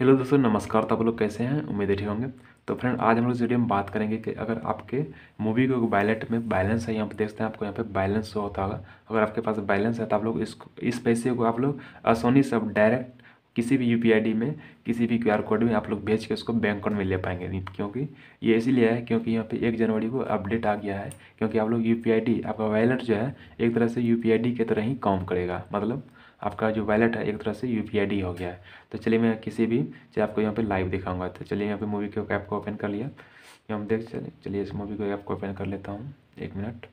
hello दोस्तों नमस्कार तो आप लोग कैसे हैं उम्मीद ठीक होंगे तो फ्रेंड आज हम लोग इस वीडियो में बात करेंगे कि अगर आपके मूवी को वैलेट में बैलेंस है यहाँ पर देखते हैं आपको यहाँ पे बैलेंस शो होता होगा अगर आपके पास बैलेंस है तो आप लोग इस इस पैसे को आप लोग आसानी से डायरेक्ट किसी भी यू आई में किसी भी क्यू कोड में आप लोग भेज के उसको बैंक अकाउंट में ले पाएंगे क्योंकि ये इसीलिए है क्योंकि यहाँ पे एक जनवरी को अपडेट आ गया है क्योंकि आप लोग यू आपका वैलेट जो है एक तरह से यू की तरह ही काम करेगा मतलब आपका जो वैलेट है एक तरह से यू पी हो गया है तो चलिए मैं किसी भी चलिए आपको यहाँ पर लाइव दिखाऊंगा तो चलिए यहाँ पर मूवी के ऐप को ओपन कर लिया हम देख चले चलिए इस मूवी को ऐप को ओपन कर लेता हूँ एक मिनट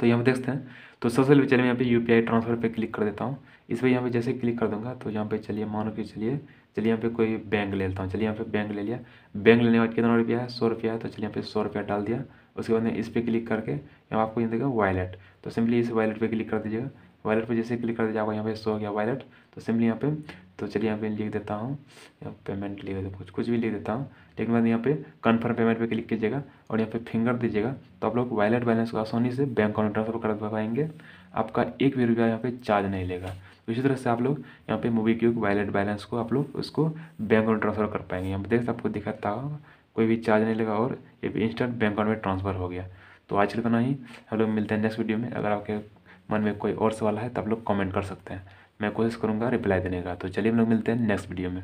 तो यहाँ पर देखते हैं तो सबसे पहले चलिए मैं यहाँ पे यू ट्रांसफ़र पर क्लिक कर देता हूँ इस पर यहाँ पर जैसे क्लिक कर दूँगा तो यहाँ पर चलिए मानो कि चलिए चलिए यहाँ पे कोई बैंक ले लेता हूँ चलिए यहाँ पे बैंक ले लिया बैंक लेने के बाद कितना रुपया है सौ रुपया है तो चलिए यहाँ पे सौ रुपया डाल दिया उसके बाद इस पर क्लिक करके यहाँ आपको यहाँ देगा वॉलेट तो सिंपली इस वॉलेट पर क्लिक कर दीजिएगा वॉलेट पर जैसे क्लिक कर दिया जाएगा यहाँ पे शो हो गया वॉलेट तो सिंपली यहाँ पे तो चलिए यहाँ पे लिख देता हूँ यहाँ पेमेंट लिख देता कुछ कुछ भी लिख देता हूँ लेकिन बाद यहाँ पे कन्फर्म पेमेंट पे क्लिक कीजिएगा और यहाँ पे फिंगर दीजिएगा तो आप लोग वायलेट बैलेंस को आसानी से बैंक अकाउंट ट्रांसफर कर पाएंगे आपका एक भी रुपया यहाँ पे चार्ज नहीं लेगा तो इसी तरह से आप लोग यहाँ पे मूवी क्यूक वायलेट बैलेंस को आप लोग उसको बैंक अकाउंट ट्रांसफर कर पाएंगे यहाँ पर देख आपको दिखाता होगा कोई भी चार्ज नहीं लेगा और ये इंस्टेंट बैंक अकाउंट में ट्रांसफर हो गया तो आज के लिए इतना ही हम लोग मिलते हैं नेक्स्ट वीडियो में अगर आपके मन में कोई और सवाल है तो आप लोग कमेंट कर सकते हैं मैं कोशिश करूँगा रिप्लाई देने का तो चलिए हम लोग मिलते हैं नेक्स्ट वीडियो में